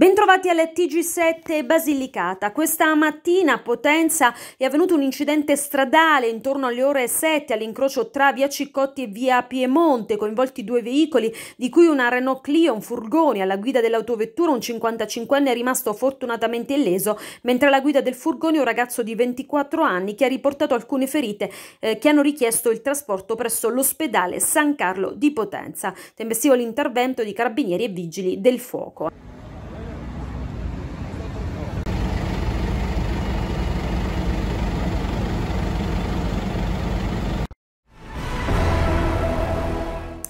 Bentrovati alle TG7 Basilicata. Questa mattina a Potenza è avvenuto un incidente stradale intorno alle ore 7 all'incrocio tra via Ciccotti e via Piemonte, coinvolti due veicoli, di cui una Renault Clio, un furgone, alla guida dell'autovettura un 55enne è rimasto fortunatamente illeso, mentre alla guida del furgone un ragazzo di 24 anni che ha riportato alcune ferite eh, che hanno richiesto il trasporto presso l'ospedale San Carlo di Potenza. Tempestivo l'intervento di carabinieri e vigili del fuoco.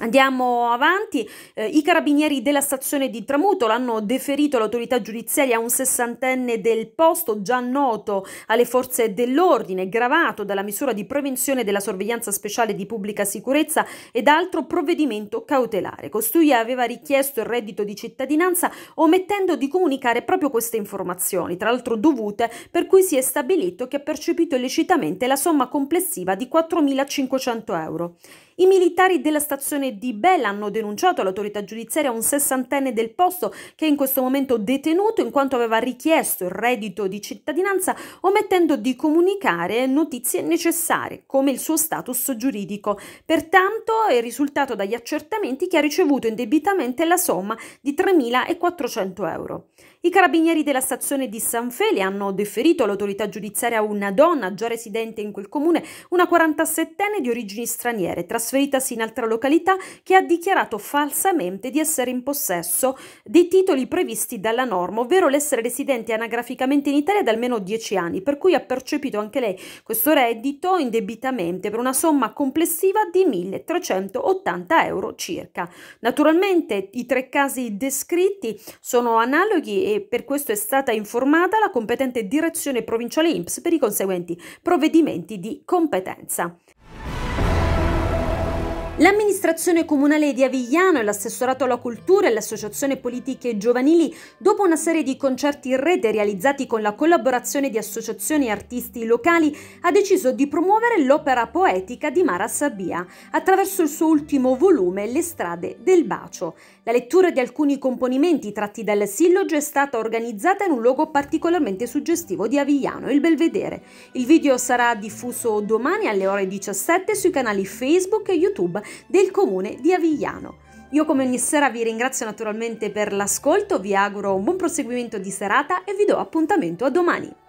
Andiamo avanti, eh, i carabinieri della stazione di Tramutola hanno deferito all'autorità giudiziaria un sessantenne del posto già noto alle forze dell'ordine, gravato dalla misura di prevenzione della sorveglianza speciale di pubblica sicurezza ed altro provvedimento cautelare. Costui aveva richiesto il reddito di cittadinanza omettendo di comunicare proprio queste informazioni, tra l'altro dovute, per cui si è stabilito che ha percepito illecitamente la somma complessiva di 4.500 euro. I militari della stazione di Bella hanno denunciato all'autorità giudiziaria un sessantenne del posto che è in questo momento detenuto in quanto aveva richiesto il reddito di cittadinanza omettendo di comunicare notizie necessarie, come il suo status giuridico. Pertanto è risultato dagli accertamenti che ha ricevuto indebitamente la somma di 3.400 euro. I carabinieri della stazione di San Feli hanno deferito all'autorità giudiziaria una donna già residente in quel comune, una 47enne di origini straniere, trasferitasi in altra località che ha dichiarato falsamente di essere in possesso dei titoli previsti dalla norma, ovvero l'essere residente anagraficamente in Italia da almeno 10 anni, per cui ha percepito anche lei questo reddito indebitamente per una somma complessiva di 1.380 euro circa. Naturalmente i tre casi descritti sono analoghi e per questo è stata informata la competente direzione provinciale INPS per i conseguenti provvedimenti di competenza. L'amministrazione comunale di Avigliano e l'assessorato alla cultura e l'associazione politiche giovanili, dopo una serie di concerti in rete realizzati con la collaborazione di associazioni e artisti locali, ha deciso di promuovere l'opera poetica di Mara Sabia attraverso il suo ultimo volume Le strade del bacio. La lettura di alcuni componimenti tratti dal sillogio è stata organizzata in un luogo particolarmente suggestivo di Avigliano, il Belvedere. Il video sarà diffuso domani alle ore 17 sui canali Facebook e YouTube del comune di Avigliano. Io come ogni sera vi ringrazio naturalmente per l'ascolto, vi auguro un buon proseguimento di serata e vi do appuntamento a domani.